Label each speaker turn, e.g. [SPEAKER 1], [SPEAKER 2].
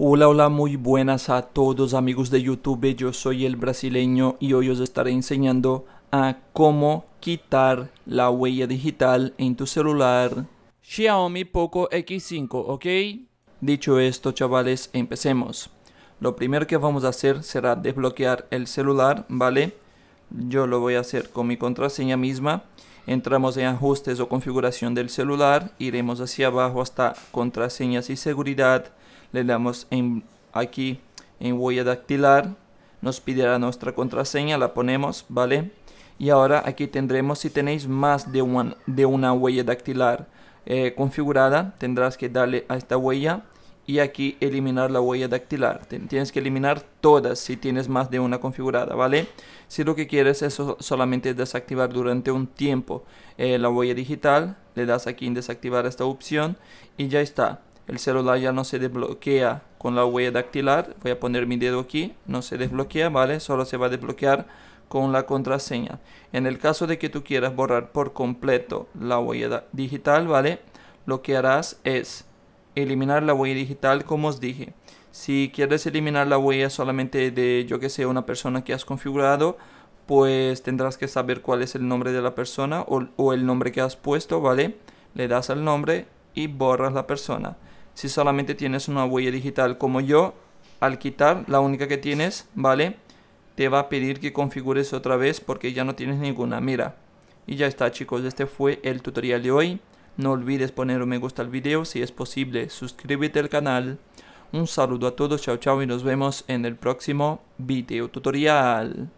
[SPEAKER 1] Hola, hola, muy buenas a todos amigos de YouTube, yo soy el brasileño y hoy os estaré enseñando a cómo quitar la huella digital en tu celular Xiaomi Poco X5, ¿ok? Dicho esto chavales, empecemos. Lo primero que vamos a hacer será desbloquear el celular, ¿vale? Yo lo voy a hacer con mi contraseña misma. Entramos en ajustes o configuración del celular, iremos hacia abajo hasta contraseñas y seguridad le damos en, aquí en huella dactilar, nos pidiera nuestra contraseña, la ponemos, ¿vale? Y ahora aquí tendremos, si tenéis más de, de una huella dactilar eh, configurada, tendrás que darle a esta huella y aquí eliminar la huella dactilar. Tienes que eliminar todas si tienes más de una configurada, ¿vale? Si lo que quieres es solamente desactivar durante un tiempo eh, la huella digital, le das aquí en desactivar esta opción y ya está el celular ya no se desbloquea con la huella dactilar. Voy a poner mi dedo aquí, no se desbloquea, ¿vale? Solo se va a desbloquear con la contraseña. En el caso de que tú quieras borrar por completo la huella digital, ¿vale? Lo que harás es eliminar la huella digital como os dije. Si quieres eliminar la huella solamente de, yo que sé, una persona que has configurado, pues tendrás que saber cuál es el nombre de la persona o, o el nombre que has puesto, ¿vale? Le das al nombre y borras la persona. Si solamente tienes una huella digital como yo, al quitar la única que tienes, ¿vale? Te va a pedir que configures otra vez porque ya no tienes ninguna. Mira. Y ya está chicos, este fue el tutorial de hoy. No olvides poner un me gusta al video si es posible. Suscríbete al canal. Un saludo a todos, chao chao y nos vemos en el próximo video tutorial.